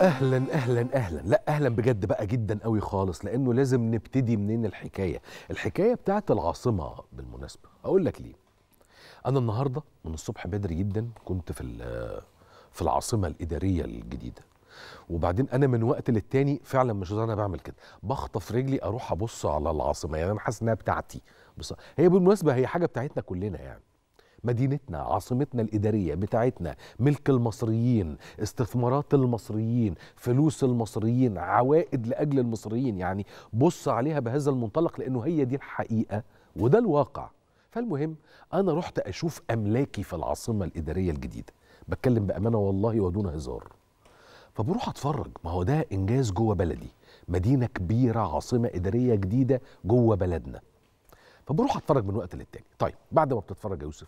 اهلا اهلا اهلا لا اهلا بجد بقى جدا قوي خالص لانه لازم نبتدي منين الحكايه الحكايه بتاعت العاصمه بالمناسبه اقول لك ليه انا النهارده من الصبح بدري جدا كنت في في العاصمه الاداريه الجديده وبعدين انا من وقت للتاني فعلا مش انا بعمل كده بخطف رجلي اروح ابص على العاصمه يعني انا حاسس انها بتاعتي بص هي بالمناسبه هي حاجه بتاعتنا كلنا يعني مدينتنا عاصمتنا الإدارية بتاعتنا ملك المصريين استثمارات المصريين فلوس المصريين عوائد لأجل المصريين يعني بص عليها بهذا المنطلق لأنه هي دي الحقيقة وده الواقع فالمهم أنا رحت أشوف أملاكي في العاصمة الإدارية الجديدة بتكلم بأمانة والله ودون هزار فبروح أتفرج ما هو ده إنجاز جوه بلدي مدينة كبيرة عاصمة إدارية جديدة جوه بلدنا فبروح اتفرج من وقت للتاني طيب بعد ما بتتفرج يا يوسف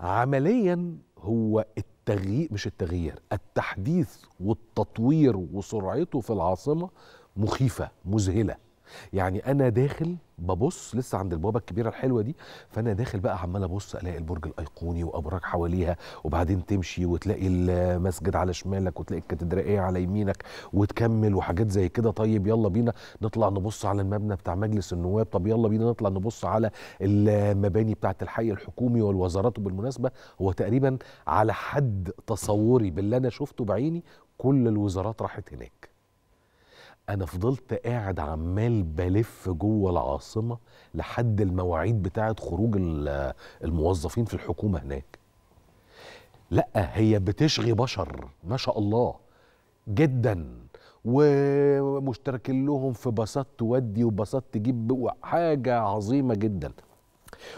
عمليا هو التغيير مش التغيير التحديث والتطوير وسرعته في العاصمه مخيفه مذهله يعني انا داخل ببص لسه عند البوابه الكبيره الحلوه دي فانا داخل بقى عمال ابص الاقي البرج الايقوني وابراج حواليها وبعدين تمشي وتلاقي المسجد على شمالك وتلاقي الكاتدرائيه على يمينك وتكمل وحاجات زي كده طيب يلا بينا نطلع نبص على المبنى بتاع مجلس النواب طب يلا بينا نطلع نبص على المباني بتاعه الحي الحكومي والوزارات وبالمناسبه هو تقريبا على حد تصوري باللي انا شفته بعيني كل الوزارات راحت هناك انا فضلت قاعد عمال بلف جوه العاصمه لحد المواعيد بتاعه خروج الموظفين في الحكومه هناك لا هي بتشغي بشر ما شاء الله جدا ومشتركين لهم في باصات تودي وباصات تجيب حاجه عظيمه جدا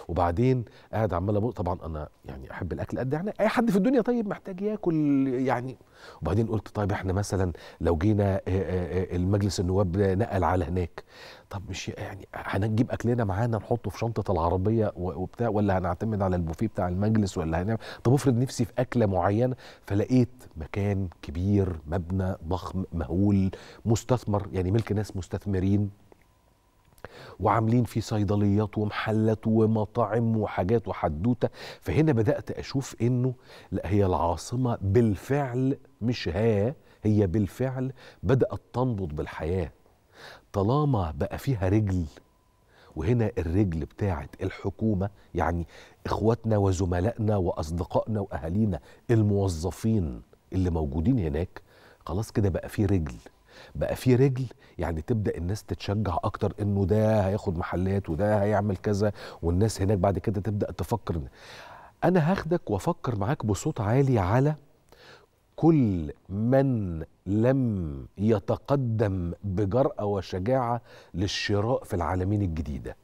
وبعدين قاعد عمال ابق طبعا انا يعني احب الاكل قد إيه؟ يعني اي حد في الدنيا طيب محتاج ياكل يعني وبعدين قلت طيب احنا مثلا لو جينا آه، آه، آه، المجلس النواب نقل على هناك طب مش يعني هنجيب اكلنا معانا نحطه في شنطه العربيه وبتاع ولا هنعتمد على البوفيه بتاع المجلس ولا هنعمل طب افرض نفسي في اكله معينه فلقيت مكان كبير مبنى ضخم مهول مستثمر يعني ملك ناس مستثمرين وعاملين فيه صيدليات ومحلات ومطاعم وحاجات وحدوته فهنا بدات اشوف انه لا هي العاصمه بالفعل مش ها هي بالفعل بدات تنبض بالحياه طالما بقى فيها رجل وهنا الرجل بتاعه الحكومه يعني اخواتنا وزملائنا واصدقائنا واهالينا الموظفين اللي موجودين هناك خلاص كده بقى في رجل بقى في رجل يعني تبدا الناس تتشجع اكتر انه ده هياخد محلات وده هيعمل كذا والناس هناك بعد كده تبدا تفكر انا هاخدك وافكر معاك بصوت عالي على كل من لم يتقدم بجرأة وشجاعة للشراء في العالمين الجديدة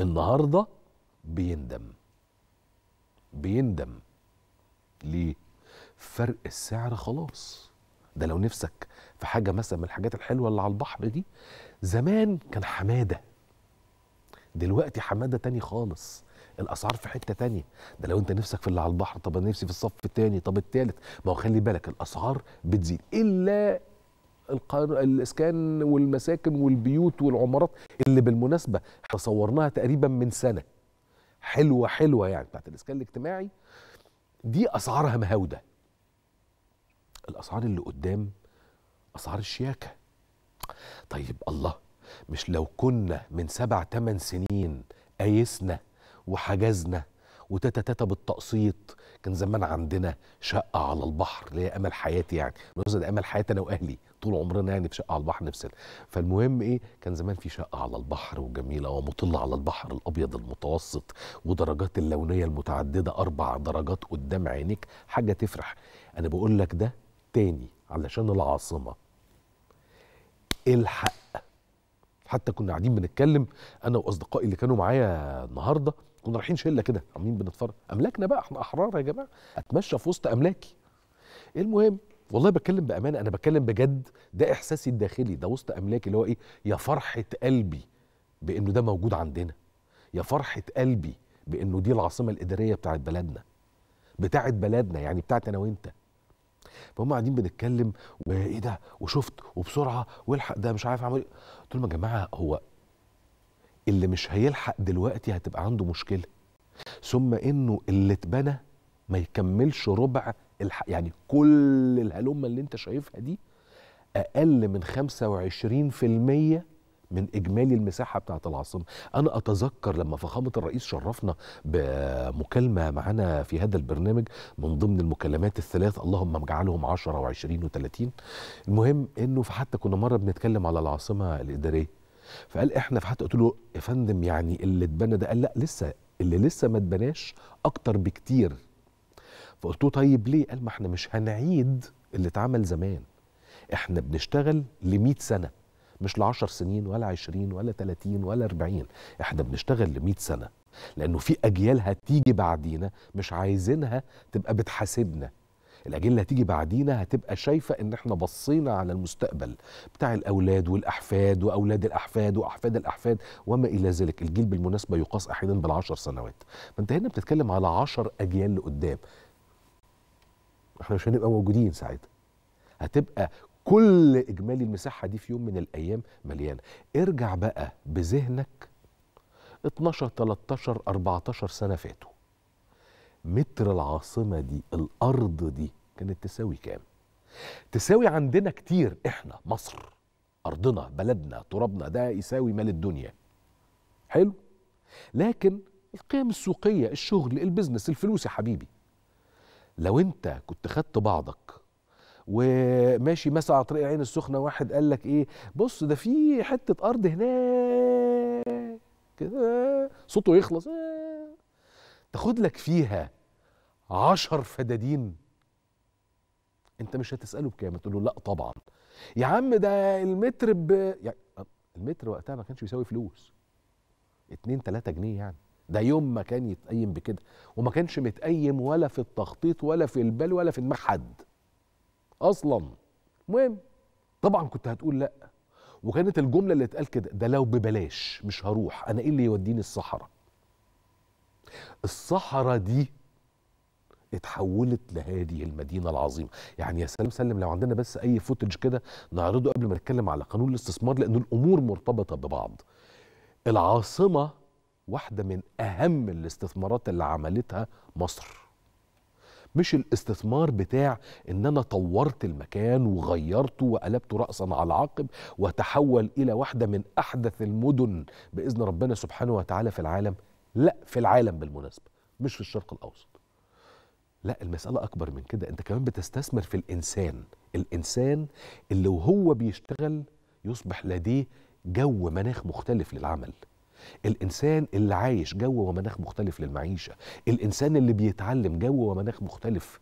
النهاردة بيندم بيندم ليه فرق السعر خلاص ده لو نفسك في حاجه مثلا من الحاجات الحلوه اللي على البحر دي زمان كان حماده دلوقتي حماده تاني خالص الاسعار في حته تانية ده لو انت نفسك في اللي على البحر طب انا نفسي في الصف التاني طب التالت ما هو خلي بالك الاسعار بتزيد الا القانون الاسكان والمساكن والبيوت والعمارات اللي بالمناسبه تصورناها تقريبا من سنه حلوه حلوه يعني بتاعت الاسكان الاجتماعي دي اسعارها مهاوده الاسعار اللي قدام أسعار الشياكة طيب الله مش لو كنا من سبع تمن سنين قايسنا وحجزنا وتاتا تاتا بالتقسيط كان زمان عندنا شقة على البحر اللي هي أمل حياتي يعني بالنسبة ده أمل حياتي أنا وأهلي طول عمرنا يعني في شقة على البحر نفسنا فالمهم إيه كان زمان في شقة على البحر وجميلة ومطلة على البحر الأبيض المتوسط ودرجات اللونية المتعددة أربع درجات قدام عينيك حاجة تفرح أنا بقول لك ده تاني علشان العاصمة الحق حتى كنا قاعدين بنتكلم انا واصدقائي اللي كانوا معايا النهارده كنا رايحين شله كده عاملين بنتفرج املاكنا بقى احنا احرار يا جماعه اتمشى في وسط املاكي المهم والله بتكلم بامانه انا بتكلم بجد ده احساسي الداخلي ده وسط املاكي اللي هو ايه يا فرحه قلبي بانه ده موجود عندنا يا فرحه قلبي بانه دي العاصمه الاداريه بتاعت بلدنا بتاعت بلدنا يعني بتاعت انا وانت فهم قاعدين بنتكلم وايه ده وشفت وبسرعه والحق ده مش عارف اعمل ايه قلت لهم يا جماعه هو اللي مش هيلحق دلوقتي هتبقى عنده مشكله ثم انه اللي اتبنى ما يكملش ربع الحق يعني كل الهلمه اللي انت شايفها دي اقل من 25% من اجمالي المساحه بتاعه العاصمه انا اتذكر لما فخامه الرئيس شرفنا بمكالمه معانا في هذا البرنامج من ضمن المكالمات الثلاث اللهم اجعلهم 10 و20 و30 المهم انه حتى كنا مره بنتكلم على العاصمه الاداريه فقال احنا فحتى قلت له يا فندم يعني اللي اتبنى ده قال لا لسه اللي لسه ما اتبناش اكتر بكتير فقلت له طيب ليه قال ما احنا مش هنعيد اللي اتعمل زمان احنا بنشتغل ل 100 سنه مش ل 10 سنين ولا 20 ولا 30 ولا 40 احنا بنشتغل ل 100 سنه لانه في اجيال هتيجي بعدينا مش عايزينها تبقى بتحاسبنا الاجيال اللي هتيجي بعدينا هتبقى شايفه ان احنا بصينا على المستقبل بتاع الاولاد والاحفاد واولاد الاحفاد واحفاد الاحفاد وما الى ذلك الجيل بالمناسبه يقاس احيانا بالعشر سنوات فانت هنا بتتكلم على عشر اجيال لقدام احنا مش هنبقى موجودين ساعتها هتبقى كل اجمالي المساحه دي في يوم من الايام مليانه ارجع بقى بذهنك 12 13 14 سنه فاتوا متر العاصمه دي الارض دي كانت تساوي كام تساوي عندنا كتير احنا مصر ارضنا بلدنا ترابنا ده يساوي مال الدنيا حلو لكن القيم السوقيه الشغل البزنس الفلوس يا حبيبي لو انت كنت خدت بعضك وماشي مثلا على طريق العين السخنه واحد قال لك ايه بص ده في حته ارض هناك كده صوته يخلص تاخد لك فيها عشر فدادين انت مش هتساله بكام تقول له لا طبعا يا عم ده المتر ب يعني المتر وقتها ما كانش بيساوي فلوس 2 3 جنيه يعني ده يوم ما كان يتقيم بكده وما كانش متقيم ولا في التخطيط ولا في البال ولا في المحد اصلا مهم طبعا كنت هتقول لا وكانت الجمله اللي اتقال كده ده لو ببلاش مش هروح انا ايه اللي يوديني الصحراء الصحراء دي اتحولت لهذه المدينه العظيمه يعني يا سلام سلم لو عندنا بس اي فوتج كده نعرضه قبل ما نتكلم على قانون الاستثمار لان الامور مرتبطه ببعض العاصمه واحده من اهم الاستثمارات اللي عملتها مصر مش الاستثمار بتاع ان انا طورت المكان وغيرته وقلبته راسا على عقب وتحول الى واحده من احدث المدن باذن ربنا سبحانه وتعالى في العالم لا في العالم بالمناسبه مش في الشرق الاوسط لا المساله اكبر من كده انت كمان بتستثمر في الانسان الانسان اللي وهو بيشتغل يصبح لديه جو مناخ مختلف للعمل الانسان اللي عايش جو ومناخ مختلف للمعيشه الانسان اللي بيتعلم جو ومناخ مختلف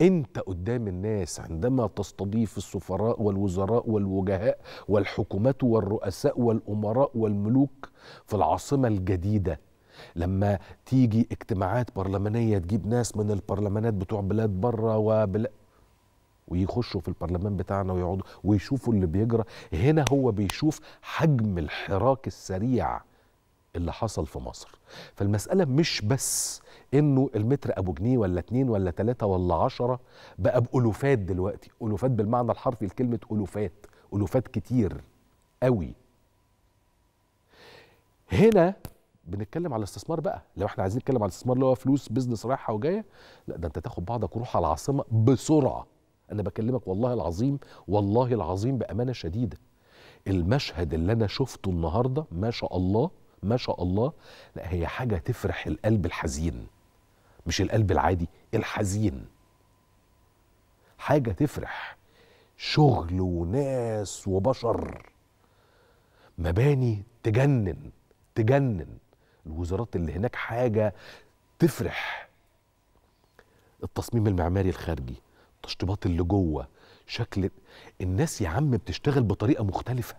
انت قدام الناس عندما تستضيف السفراء والوزراء والوجهاء والحكومات والرؤساء والامراء والملوك في العاصمه الجديده لما تيجي اجتماعات برلمانيه تجيب ناس من البرلمانات بتوع بلاد بره وبلاد ويخشوا في البرلمان بتاعنا ويقعدوا ويشوفوا اللي بيجرى هنا هو بيشوف حجم الحراك السريع اللي حصل في مصر فالمسألة مش بس انه المتر ابو جنيه ولا اتنين ولا تلاتة ولا عشرة بقى بألوفات دلوقتي ألوفات بالمعنى الحرفي لكلمة ألوفات ألوفات كتير قوي هنا بنتكلم على الاستثمار بقى لو احنا عايزين نتكلم على الاستثمار اللي هو فلوس بيزنس رايحه وجايه لا ده انت تاخد بعضك وروح على العاصمه بسرعه انا بكلمك والله العظيم والله العظيم بامانه شديده المشهد اللي انا شفته النهارده ما شاء الله ما شاء الله لا هي حاجه تفرح القلب الحزين مش القلب العادي الحزين حاجه تفرح شغل وناس وبشر مباني تجنن تجنن الوزارات اللي هناك حاجه تفرح التصميم المعماري الخارجي التشطيبات اللي جوه شكل الناس يا عم بتشتغل بطريقه مختلفه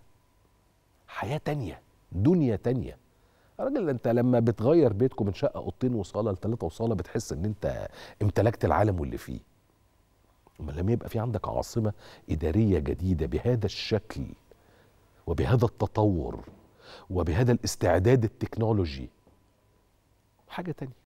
حياه تانية دنيا تانية راجل انت لما بتغير بيتكم من شقه اوضتين وصاله لثلاثه وصاله بتحس ان انت امتلكت العالم واللي فيه اما لما يبقى في عندك عاصمه اداريه جديده بهذا الشكل وبهذا التطور وبهذا الاستعداد التكنولوجي حاجه تانية